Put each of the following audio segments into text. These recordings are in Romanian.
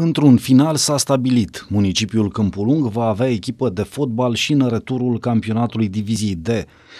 Într-un final s-a stabilit. Municipiul Câmpulung va avea echipă de fotbal și în returul campionatului Divizii D,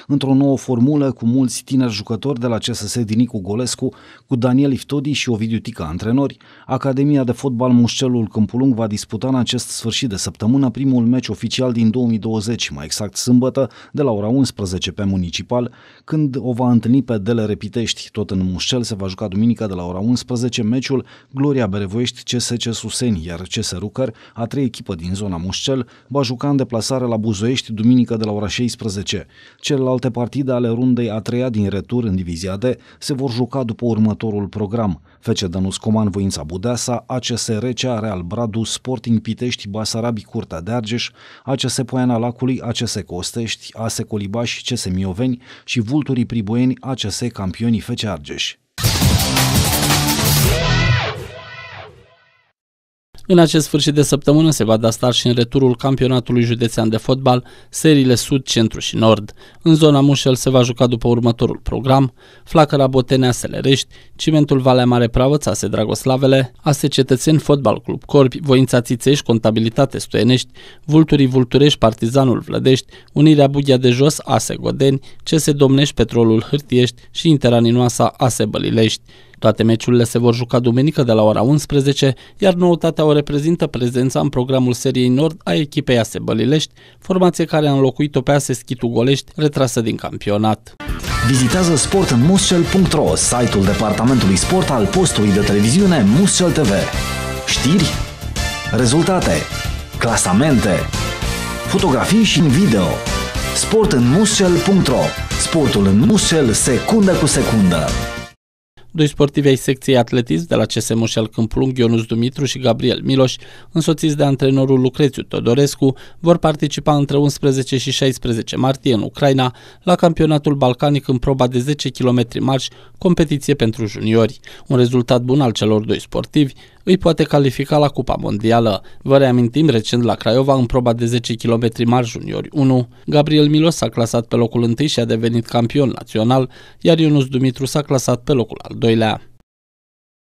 într-o nouă formulă cu mulți tineri jucători de la CSS Dinicu Golescu, cu Daniel Iftodi și Ovidiu Tica antrenori. Academia de fotbal Mușcelul Câmpulung va disputa în acest sfârșit de săptămână primul meci oficial din 2020, mai exact sâmbătă, de la ora 11 pe municipal, când o va întâlni pe Dele Repitești. Tot în Mușcel se va juca duminica de la ora 11 meciul Gloria Berevoiești CSC Suseni, iar CS Rucăr, a trei echipă din zona Mușcel, va juca în deplasare la Buzoiești duminică de la ora 16. Celelalte partide ale rundei a treia din retur în divizia D se vor juca după următorul program. FC Danus Coman Voința Budeasa, ACS Recea, Real Bradu, Sporting Pitești, Basarabi Curtea de Argeș, ACS Poiana Lacului, ACS Costești, ASE Colibaș, CS Mioveni și Vulturii Priboieni, ACS Campionii FC Argeș. În acest sfârșit de săptămână se va da start și în returul campionatului județean de fotbal, seriile Sud, Centru și Nord. În zona Mușel se va juca după următorul program, Flacăra Botenea Selerești, Cimentul Valea Mare Pravăța se Dragoslavele, Ase Cetățeni Fotbal Club Corp, Voința Țițești, Contabilitate Stoienești, Vulturii Vulturești, Partizanul Vlădești, Unirea Bughia de Jos, Ase Godeni, CS Domnești, Petrolul Hârtiești și Interaninoasa, Ase Bălilești. Toate meciurile se vor juca duminică de la ora 11, iar noutatea o reprezintă prezența în programul seriei Nord a echipei ASE Bălilești, formație care a înlocuit-o pe ASE Schitu Golești, retrasă din campionat. Vizitează sportmuscel.ro, site-ul departamentului sport al postului de televiziune Muscel TV. Știri, rezultate, clasamente, fotografii și în video. Sportînmuschel.ro Sportul în muscel, secundă cu secundă. Doi sportivi ai secției atletism de la CS Moșel Câmplung, Ionus Dumitru și Gabriel Miloș, însoțiți de antrenorul Lucrețiu Todorescu, vor participa între 11 și 16 martie în Ucraina la campionatul balcanic în proba de 10 km marș, competiție pentru juniori. Un rezultat bun al celor doi sportivi îi poate califica la Cupa Mondială. Vă reamintim recent la Craiova în proba de 10 km mar juniori 1, Gabriel Milos s-a clasat pe locul 1 și a devenit campion național, iar Ionus Dumitru s-a clasat pe locul al doilea.